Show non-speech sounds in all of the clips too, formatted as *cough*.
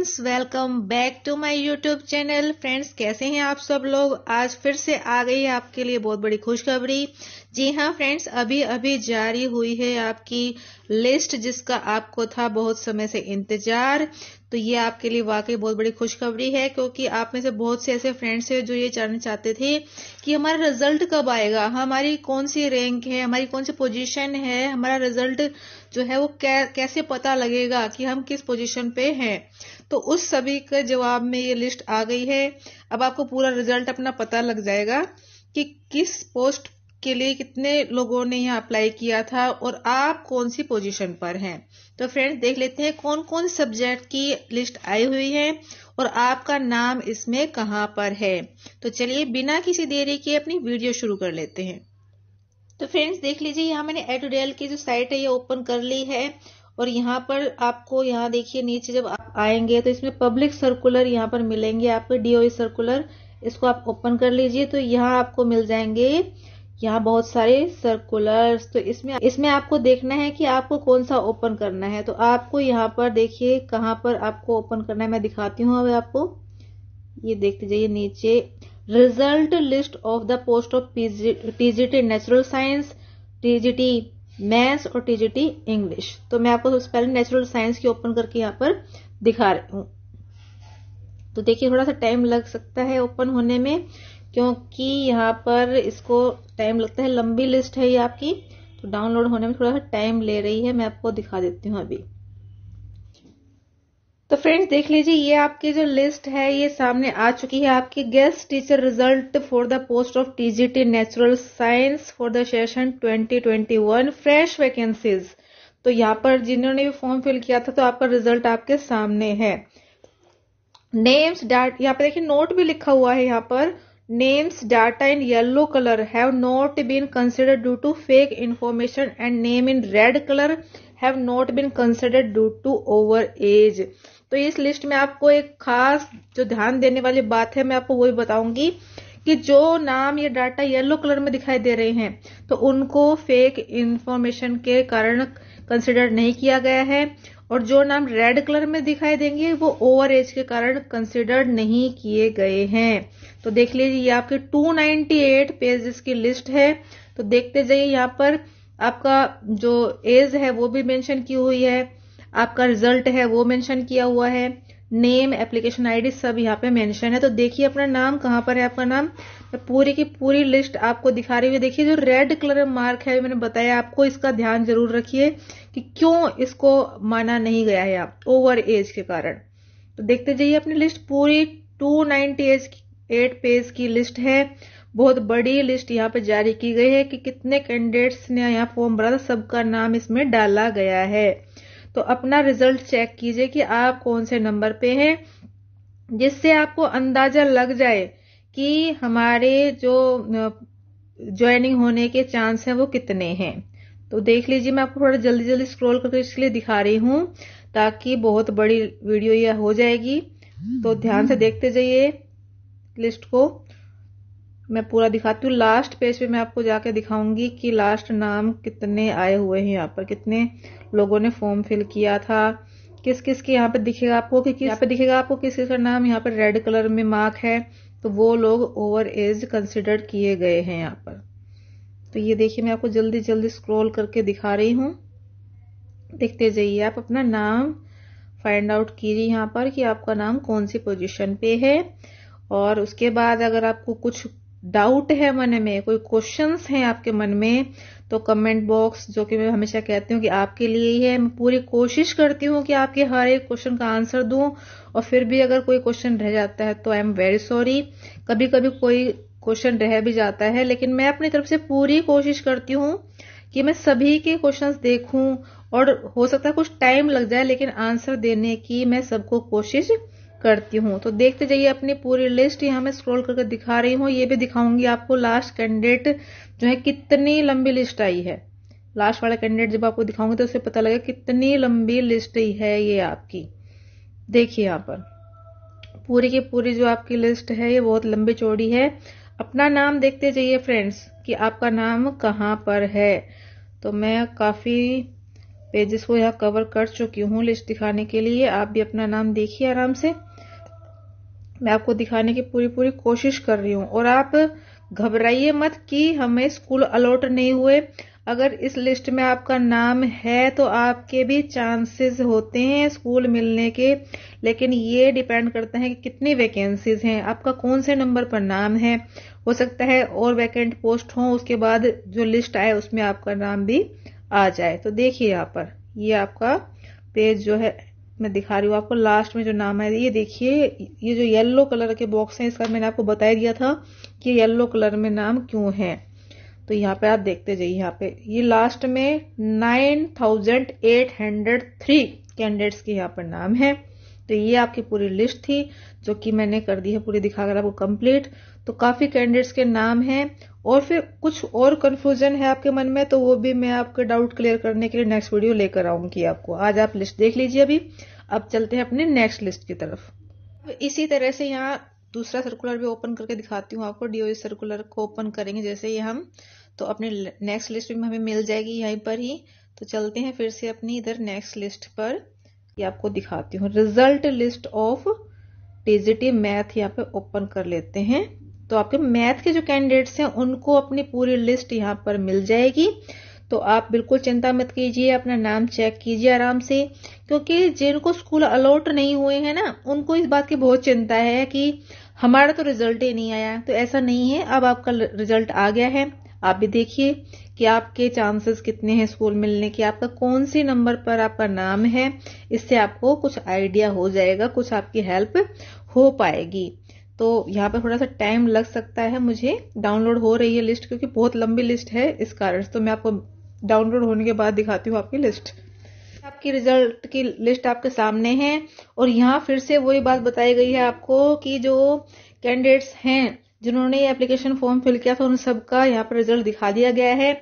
Friends welcome back to my YouTube channel friends कैसे हैं आप सब लोग आज फिर से आ गई है आपके लिए बहुत बड़ी खुशखबरी जी हाँ फ्रेंड्स अभी अभी जारी हुई है आपकी लिस्ट जिसका आपको था बहुत समय से इंतजार तो ये आपके लिए वाकई बहुत बड़ी खुशखबरी है क्योंकि आप में से बहुत से ऐसे फ्रेंड्स हैं जो ये जानना चाहते थे कि हमारा रिजल्ट कब आएगा हमारी कौन सी रैंक है हमारी कौन सी पोजीशन है हमारा रिजल्ट जो है वो कै, कैसे पता लगेगा कि हम किस पोजीशन पे हैं तो उस सभी के जवाब में ये लिस्ट आ गई है अब आपको पूरा रिजल्ट अपना पता लग जाएगा कि किस पोस्ट के लिए कितने लोगों ने यहाँ अप्लाई किया था और आप कौन सी पोजीशन पर हैं तो फ्रेंड्स देख लेते हैं कौन कौन सब्जेक्ट की लिस्ट आई हुई है और आपका नाम इसमें कहाँ पर है तो चलिए बिना किसी देरी के अपनी वीडियो शुरू कर लेते हैं तो फ्रेंड्स देख लीजिए यहाँ मैंने एडोडेल की जो साइट है ये ओपन कर ली है और यहाँ पर आपको यहाँ देखिए नीचे जब आप आएंगे तो इसमें पब्लिक सर्कुलर यहाँ पर मिलेंगे आपको डीओई सर्कुलर e इसको आप ओपन कर लीजिए तो यहाँ आपको मिल जाएंगे यहाँ बहुत सारे सर्कुलर्स तो इसमें इसमें आपको देखना है कि आपको कौन सा ओपन करना है तो आपको यहाँ पर देखिए कहाँ पर आपको ओपन करना है मैं दिखाती हूँ अब आपको ये देख लीजिए नीचे result list of the post of TGT natural science TGT maths और टीजीटी इंग्लिश तो मैं आपको पहले नेचुरल साइंस की ओपन करके यहाँ पर दिखा रही हूँ तो देखिए थोड़ा सा टाइम लग सकता है ओपन होने में क्योंकि यहाँ पर इसको टाइम लगता है लंबी लिस्ट है ये आपकी तो डाउनलोड होने में थोड़ा सा टाइम ले रही है मैं आपको दिखा देती हूँ अभी तो फ्रेंड्स देख लीजिए ये आपकी जो लिस्ट है ये सामने आ चुकी है आपकी guest teacher result for the post of TGT natural science for the session 2021 fresh vacancies तो यहाँ पर जिन्होंने भी फॉर्म फिल किया था तो आपका रिजल्ट आपके सामने है नेम्स डाट यहाँ पर देखिए नोट भी लिखा हुआ है यहाँ पर names data in yellow colour have not been consider due to fake information and name in red colour have not been considered due to over age तो इस लिस्ट में आपको एक खास जो ध्यान देने वाली बात है मैं आपको वही बताऊंगी कि जो नाम ये डाटा येलो कलर में दिखाई दे रहे हैं तो उनको फेक इन्फॉर्मेशन के कारण कंसिडर नहीं किया गया है और जो नाम रेड कलर में दिखाई देंगे वो ओवर एज के कारण कंसिडर नहीं किए गए हैं तो देख लीजिए ये आपके 298 पेजेस की लिस्ट है तो देखते जाइए यहाँ पर आपका जो एज है वो भी मेंशन की हुई है आपका रिजल्ट है वो मेंशन किया हुआ है नेम एप्लीकेशन आईडी सब यहाँ पे मेंशन है तो देखिए अपना नाम कहाँ पर है आपका नाम मैं पूरी की पूरी लिस्ट आपको दिखा रही हूँ देखिए जो रेड कलर मार्क है मैंने बताया आपको इसका ध्यान जरूर रखिए कि क्यों इसको माना नहीं गया है आप ओवर एज के कारण तो देखते जाइए अपनी लिस्ट पूरी टू नाइनटी एज एट पेज की लिस्ट है बहुत बड़ी लिस्ट यहाँ पे जारी की गई है कि कितने कैंडिडेट्स ने यहाँ फॉर्म भरा था सबका नाम इसमें डाला गया है तो अपना रिजल्ट चेक कीजिए कि आप कौन से नंबर पे हैं जिससे आपको अंदाजा लग जाए कि हमारे जो ज्वाइनिंग होने के चांस हैं वो कितने हैं तो देख लीजिए मैं आपको थोड़ा जल्दी जल्दी स्क्रॉल करके इसलिए दिखा रही हूँ ताकि बहुत बड़ी वीडियो यह हो जाएगी तो ध्यान से देखते जाइए लिस्ट को मैं पूरा दिखाती हूँ लास्ट पेज पे मैं आपको जाके दिखाऊंगी कि लास्ट नाम कितने आए हुए हैं यहाँ पर कितने लोगों ने फॉर्म फिल किया था किस किस के यहाँ पे दिखेगा आपको कि किस यहाँ पे दिखेगा आपको किस किस का नाम यहाँ पर रेड कलर में मार्क है तो वो लोग ओवर एज कंसिडर किए गए हैं यहाँ पर तो ये देखिए मैं आपको जल्दी जल्दी स्क्रोल करके दिखा रही हूँ देखते जाइए आप अपना नाम फाइंड आउट कीजिए यहाँ पर कि आपका नाम कौन सी पोजीशन पे है और उसके बाद अगर आपको कुछ डाउट है मन में कोई क्वेश्चंस हैं आपके मन में तो कमेंट बॉक्स जो कि मैं हमेशा कहती हूँ कि आपके लिए ही है मैं पूरी कोशिश करती हूँ कि आपके हर एक क्वेश्चन का आंसर दूँ और फिर भी अगर कोई क्वेश्चन रह जाता है तो आई एम वेरी सॉरी कभी कभी कोई क्वेश्चन रह भी जाता है लेकिन मैं अपनी तरफ से पूरी कोशिश करती हूँ कि मैं सभी के क्वेश्चंस देखूं और हो सकता है कुछ टाइम लग जाए लेकिन आंसर देने की मैं सबको कोशिश करती हूँ तो देखते जाइए अपनी पूरी लिस्ट यहाँ मैं स्क्रॉल करके दिखा रही हूँ ये भी दिखाऊंगी आपको लास्ट कैंडिडेट जो है कितनी लंबी लिस्ट आई है लास्ट वाला कैंडिडेट जब आपको दिखाऊंगी तो उससे पता लगेगा कितनी लंबी लिस्ट है ये आपकी देखिए यहाँ पर पूरी की पूरी जो आपकी लिस्ट है ये बहुत लंबी चौड़ी है अपना नाम देखते जाइए फ्रेंड्स कि आपका नाम कहाँ पर है तो मैं काफ़ी पेजेस को यहाँ कवर कर चुकी हूँ लिस्ट दिखाने के लिए आप भी अपना नाम देखिए आराम से मैं आपको दिखाने की पूरी पूरी कोशिश कर रही हूँ और आप घबराइए मत कि हमें स्कूल अलॉट नहीं हुए अगर इस लिस्ट में आपका नाम है तो आपके भी चांसेस होते हैं स्कूल मिलने के लेकिन ये डिपेंड करता है कि कितनी वैकेंसीज हैं आपका कौन से नंबर पर नाम है हो सकता है और वैकेंट पोस्ट हो उसके बाद जो लिस्ट आए उसमें आपका नाम भी आ जाए तो देखिए यहाँ पर ये आपका पेज जो है मैं दिखा रही हूँ आपको लास्ट में जो नाम है ये देखिए ये जो येलो कलर के बॉक्स हैं इसका मैंने आपको बताया दिया था कि येलो कलर में नाम क्यों है तो यहाँ पे आप देखते जाइए यहाँ पे ये लास्ट में nine thousand eight hundred three candidates के यहाँ पर नाम है तो ये आपकी पूरी लिस्ट थी जो कि मैंने कर दी है पूरी दिखाकर आपको कंप्लीट तो काफी कैंडिडेट्स के नाम हैं और फिर कुछ और कंफ्यूजन है आपके मन में तो वो भी मैं आपके डाउट क्लियर करने के लिए नेक्स्ट वीडियो लेकर आऊंगी आपको आज आप लिस्ट देख लीजिए अभी अब चलते हैं अपने नेक्स्ट लिस्ट की तरफ इसी तरह से यहाँ दूसरा सर्कुलर भी ओपन करके दिखाती हूँ आपको डीओ सर्कुलर e को ओपन करेंगे जैसे ही हम तो अपने नेक्स्ट लिस्ट में हमें मिल जाएगी यहीं पर ही तो चलते हैं फिर से अपनी इधर नेक्स्ट लिस्ट पर ये आपको दिखाती हूँ रिजल्ट लिस्ट ऑफ डिजिटिव मैथ यहाँ पे ओपन कर लेते हैं तो आपके मैथ के जो कैंडिडेट्स हैं उनको अपनी पूरी लिस्ट यहाँ पर मिल जाएगी तो आप बिल्कुल चिंता मत कीजिए अपना नाम चेक कीजिए आराम से क्योंकि जिनको स्कूल अलॉट नहीं हुए हैं ना उनको इस बात की बहुत चिंता है कि हमारा तो रिजल्ट ही नहीं आया तो ऐसा नहीं है अब आपका रिजल्ट आ गया है आप भी देखिए कि आपके चांसेस कितने हैं स्कूल मिलने के आपका कौन से नंबर पर आपका नाम है इससे आपको कुछ आइडिया हो जाएगा कुछ आपकी हेल्प हो पाएगी तो यहाँ पर थोड़ा सा टाइम लग सकता है मुझे डाउनलोड हो रही है लिस्ट क्योंकि बहुत लंबी लिस्ट है इस कारण तो मैं आपको डाउनलोड होने के बाद दिखाती हूँ आपकी लिस्ट आपकी रिजल्ट की लिस्ट आपके सामने है और यहाँ फिर से वही बात बताई गई है आपको कि जो कैंडिडेट्स हैं जिन्होंने एप्लीकेशन फॉर्म फिल किया था उन सबका यहाँ पर रिजल्ट दिखा दिया गया है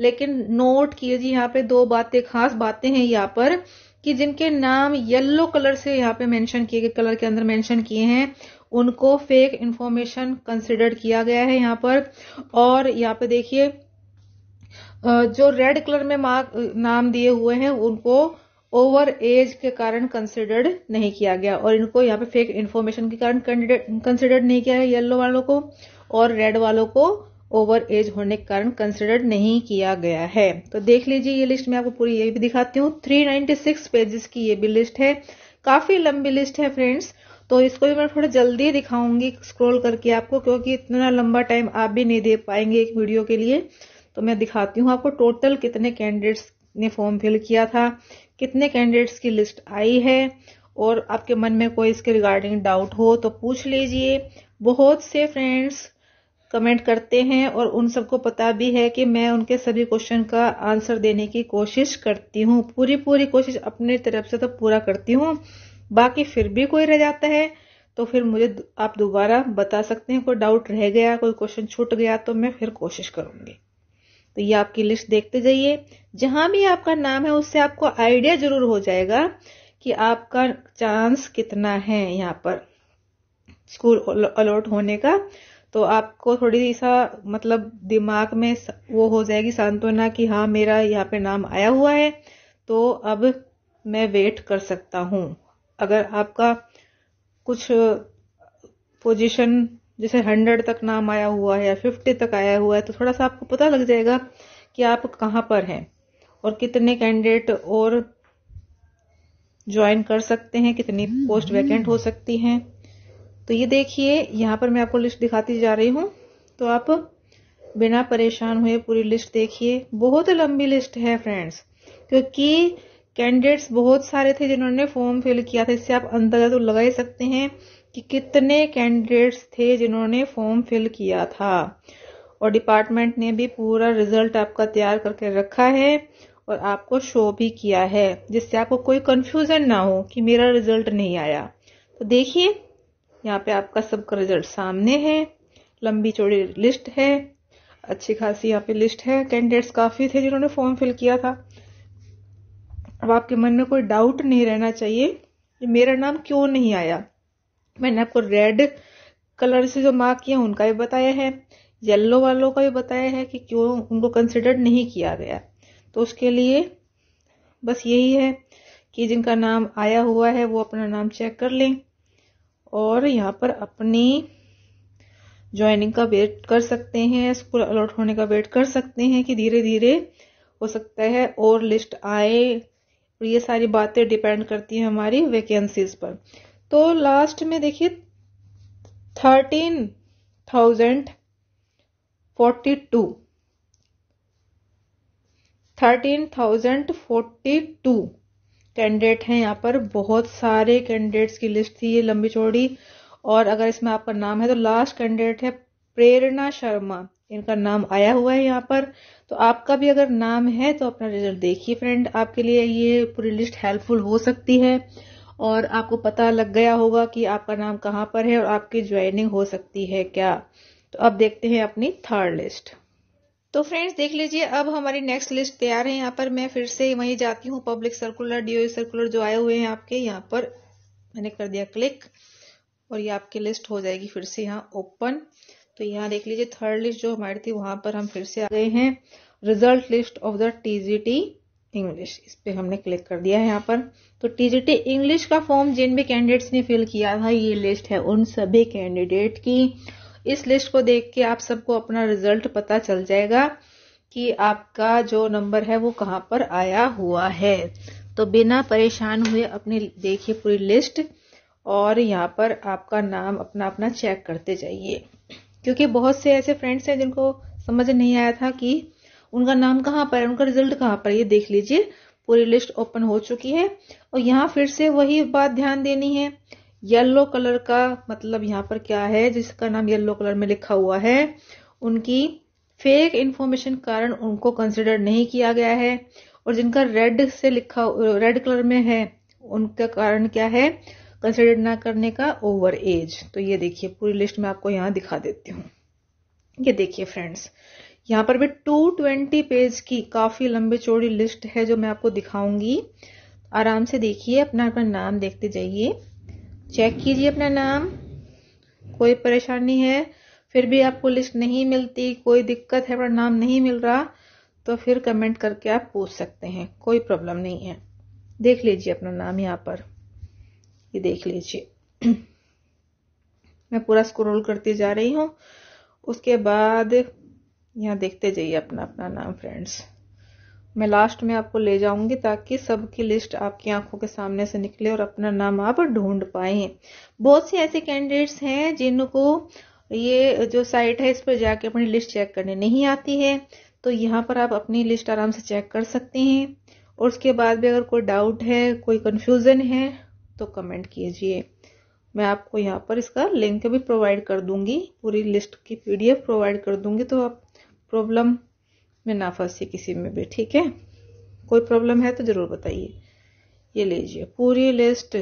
लेकिन नोट कीजिए यहाँ पे दो बातें खास बातें हैं यहाँ पर कि जिनके नाम येलो कलर से यहाँ पे मैंशन किए गए कलर के अंदर मैंशन किए हैं उनको फेक इन्फॉर्मेशन कंसिडर किया गया है यहाँ पर और यहाँ पे देखिए जो रेड कलर में मार्क नाम दिए हुए हैं उनको ओवर एज के कारण कंसिडर्ड नहीं किया गया और इनको यहाँ पे फेक इन्फॉर्मेशन के कारण कंसिडर्ड नहीं किया है येलो वालों को और रेड वालों को ओवर एज होने के कारण कंसिडर्ड नहीं किया गया है तो देख लीजिए ये लिस्ट मैं आपको पूरी ये भी दिखाती हूँ 396 पेजेस की ये भी लिस्ट है काफी लंबी लिस्ट है फ्रेंड्स तो इसको भी मैं थोड़ा जल्दी दिखाऊंगी स्क्रोल करके आपको क्योंकि इतना लंबा टाइम आप भी नहीं दे पाएंगे एक वीडियो के लिए तो मैं दिखाती हूँ आपको टोटल कितने कैंडिडेट्स ने फॉर्म फिल किया था कितने कैंडिडेट्स की लिस्ट आई है और आपके मन में कोई इसके रिगार्डिंग डाउट हो तो पूछ लीजिए बहुत से फ्रेंड्स कमेंट करते हैं और उन सबको पता भी है कि मैं उनके सभी क्वेश्चन का आंसर देने की कोशिश करती हूँ पूरी पूरी कोशिश अपनी तरफ से तो पूरा करती हूँ बाकी फिर भी कोई रह जाता है तो फिर मुझे आप दोबारा बता सकते हैं कोई डाउट रह गया कोई क्वेश्चन छूट गया तो मैं फिर कोशिश करूँगी तो ये आपकी लिस्ट देखते जाइए जहां भी आपका नाम है उससे आपको आइडिया जरूर हो जाएगा कि आपका चांस कितना है यहाँ पर स्कूल अलॉट होने का तो आपको थोड़ी सा मतलब दिमाग में वो हो जाएगी सांत्वना कि हाँ मेरा यहाँ पे नाम आया हुआ है तो अब मैं वेट कर सकता हूँ अगर आपका कुछ पोजीशन जैसे हंड्रेड तक नाम आया हुआ है या फिफ्टी तक आया हुआ है तो थोड़ा सा आपको पता लग जाएगा कि आप कहाँ पर हैं और कितने कैंडिडेट और ज्वाइन कर सकते हैं कितनी हम्म, पोस्ट हम्म। वैकेंट हो सकती हैं तो ये देखिए यहाँ पर मैं आपको लिस्ट दिखाती जा रही हूँ तो आप बिना परेशान हुए पूरी लिस्ट देखिए बहुत लंबी लिस्ट है फ्रेंड्स क्योंकि कैंडिडेट्स बहुत सारे थे जिन्होंने फॉर्म फिल किया था इससे आप अंदाजा तो लगा ही सकते हैं कि कितने कैंडिडेट्स थे जिन्होंने फॉर्म फिल किया था और डिपार्टमेंट ने भी पूरा रिजल्ट आपका तैयार करके रखा है और आपको शो भी किया है जिससे आपको कोई कंफ्यूजन ना हो कि मेरा रिजल्ट नहीं आया तो देखिए यहाँ पे आपका सबका रिजल्ट सामने है लंबी चौड़ी लिस्ट है अच्छी खासी यहाँ पे लिस्ट है कैंडिडेट्स काफ़ी थे जिन्होंने फॉर्म फिल किया था अब आपके मन में कोई डाउट नहीं रहना चाहिए कि मेरा नाम क्यों नहीं आया मैंने आपको रेड कलर से जो मार्क किया उनका भी बताया है येलो वालों का भी बताया है कि क्यों उनको कंसिडर नहीं किया गया तो उसके लिए बस यही है कि जिनका नाम आया हुआ है वो अपना नाम चेक कर लें और यहाँ पर अपनी ज्वाइनिंग का वेट कर सकते हैं स्कूल अलॉट होने का वेट कर सकते हैं कि धीरे धीरे हो सकता है और लिस्ट आए ये सारी बातें डिपेंड करती हैं हमारी वैकेंसीज पर तो लास्ट में देखिए thirteen thousand forty two thirteen thousand forty two candidate हैं यहाँ पर बहुत सारे कैंडिडेट्स की लिस्ट थी ये लंबी चौड़ी और अगर इसमें आपका नाम है तो लास्ट कैंडिडेट है प्रेरणा शर्मा इनका नाम आया हुआ है यहाँ पर तो आपका भी अगर नाम है तो अपना रिजल्ट देखिए फ्रेंड आपके लिए ये पूरी लिस्ट हेल्पफुल हो सकती है और आपको पता लग गया होगा कि आपका नाम कहाँ पर है और आपकी ज्वाइनिंग हो सकती है क्या तो अब देखते हैं अपनी थर्ड लिस्ट तो फ्रेंड्स देख लीजिए अब हमारी नेक्स्ट लिस्ट तैयार है यहाँ पर मैं फिर से वहीं जाती हूँ पब्लिक सर्कुलर डीओ सर्कुलर जो आए हुए हैं आपके यहाँ पर मैंने कर दिया क्लिक और ये आपकी लिस्ट हो जाएगी फिर से यहाँ ओपन तो यहाँ देख लीजिए थर्ड लिस्ट जो हमारी थी वहां पर हम फिर से आ गए हैं result list of the T English इस पर हमने क्लिक कर दिया है यहाँ पर तो टीजीटी इंग्लिश का फॉर्म जिन भी कैंडिडेट्स ने फिल किया था ये लिस्ट है उन सभी कैंडिडेट की इस लिस्ट को देख के आप सबको अपना रिजल्ट पता चल जाएगा कि आपका जो नंबर है वो कहाँ पर आया हुआ है तो बिना परेशान हुए अपने देखिए पूरी लिस्ट और यहाँ पर आपका नाम अपना अपना चेक करते जाइए क्योंकि बहुत से ऐसे फ्रेंड्स हैं जिनको समझ नहीं आया था कि उनका नाम कहाँ पर है उनका रिजल्ट कहाँ पर ये देख लीजिए पूरी लिस्ट ओपन हो चुकी है और यहाँ फिर से वही बात ध्यान देनी है येल्लो कलर का मतलब यहाँ पर क्या है जिसका नाम येल्लो कलर में लिखा हुआ है उनकी फेक इन्फॉर्मेशन कारण उनको कंसिडर नहीं किया गया है और जिनका रेड से लिखा रेड कलर में है उनका कारण क्या है कंसिडर ना करने का ओवर एज तो ये देखिए पूरी लिस्ट में आपको यहाँ दिखा देती हूँ ये देखिए फ्रेंड्स यहाँ पर भी 220 पेज की काफ़ी लंबी चौड़ी लिस्ट है जो मैं आपको दिखाऊंगी आराम से देखिए अपना अपना नाम देखते जाइए चेक कीजिए अपना नाम कोई परेशानी है फिर भी आपको लिस्ट नहीं मिलती कोई दिक्कत है अपना नाम नहीं मिल रहा तो फिर कमेंट करके आप पूछ सकते हैं कोई प्रॉब्लम नहीं है देख लीजिए अपना नाम यहाँ पर ये देख लीजिए *clears throat* मैं पूरा स्क्रॉल करती जा रही हूँ उसके बाद यहाँ देखते जाइए अपना अपना नाम फ्रेंड्स मैं लास्ट में आपको ले जाऊंगी ताकि सबकी लिस्ट आपकी आंखों के सामने से निकले और अपना नाम आप ढूंढ पाए बहुत से ऐसे कैंडिडेट्स हैं जिनको ये जो साइट है इस पर जाके अपनी लिस्ट चेक करने नहीं आती है तो यहाँ पर आप अपनी लिस्ट आराम से चेक कर सकते हैं और उसके बाद भी अगर कोई डाउट है कोई कन्फ्यूज़न है तो कमेंट कीजिए मैं आपको यहाँ पर इसका लिंक भी प्रोवाइड कर दूंगी पूरी लिस्ट की पीडीएफ प्रोवाइड कर दूंगी तो आप प्रॉब्लम में ना फंसी किसी में भी ठीक है कोई प्रॉब्लम है तो ज़रूर बताइए ये लीजिए पूरी लिस्ट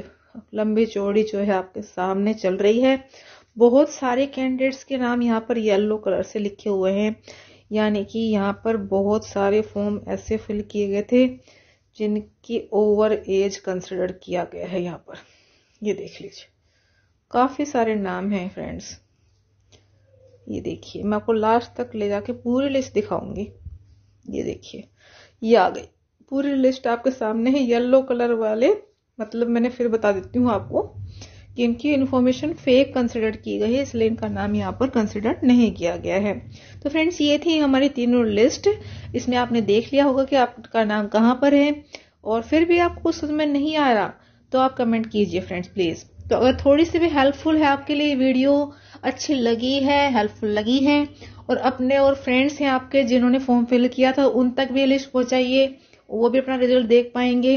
लंबी चौड़ी जो है आपके सामने चल रही है बहुत सारे कैंडिडेट्स के नाम यहाँ पर येलो कलर से लिखे हुए हैं यानी कि यहाँ पर बहुत सारे फॉर्म ऐसे फिल किए गए थे जिनकी ओवर एज कंसिडर किया गया है यहाँ पर ये देख लीजिए काफ़ी सारे नाम हैं फ्रेंड्स ये देखिए मैं आपको लास्ट तक ले जाके पूरी लिस्ट दिखाऊंगी ये देखिए ये आ गई पूरी लिस्ट आपके सामने है येलो कलर वाले मतलब मैंने फिर बता देती हूँ आपको कि इनकी इन्फॉर्मेशन फेक कंसिडर की गई है इसलिए इनका नाम यहाँ पर कंसिडर नहीं किया गया है तो फ्रेंड्स ये थी हमारी तीनों लिस्ट इसमें आपने देख लिया होगा कि आपका नाम कहाँ पर है और फिर भी आपको समझ में नहीं आ रहा तो आप कमेंट कीजिए फ्रेंड्स प्लीज़ तो अगर थोड़ी सी भी हेल्पफुल है आपके लिए वीडियो अच्छी लगी है हेल्पफुल लगी है और अपने और फ्रेंड्स हैं आपके जिन्होंने फॉर्म फिल किया था उन तक भी लिस्ट पहुंचाइए वो भी अपना रिजल्ट देख पाएंगे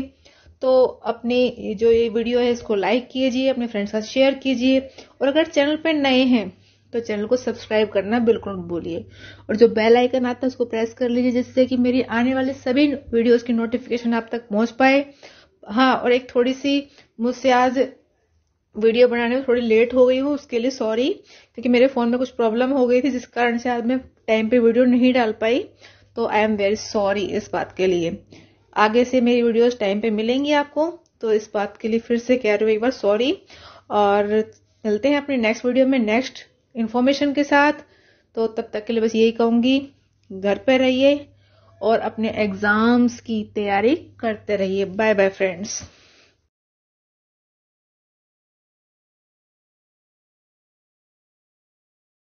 तो अपने जो ये वीडियो है इसको लाइक कीजिए अपने फ्रेंड्स साथ शेयर कीजिए और अगर चैनल पर नए हैं तो चैनल को सब्सक्राइब करना बिल्कुल मत भूलिए और जो बेल आइकन आता है उसको प्रेस कर लीजिए जिससे कि मेरी आने वाले सभी वीडियोस की नोटिफिकेशन आप तक पहुंच पाए हाँ और एक थोड़ी सी मुझसे आज वीडियो बनाने में थोड़ी लेट हो गई हूँ उसके लिए सॉरी क्योंकि मेरे फ़ोन में कुछ प्रॉब्लम हो गई थी जिस कारण से आज मैं टाइम पे वीडियो नहीं डाल पाई तो आई एम वेरी सॉरी इस बात के लिए आगे से मेरी वीडियोस टाइम पे मिलेंगी आपको तो इस बात के लिए फिर से कह रही हूँ एक बार सॉरी और मिलते हैं अपने नेक्स्ट वीडियो में नेक्स्ट इन्फॉर्मेशन के साथ तो तब तक के लिए बस यही कहूँगी घर पर रहिए और अपने एग्ज़ाम्स की तैयारी करते रहिए बाय बाय फ्रेंड्स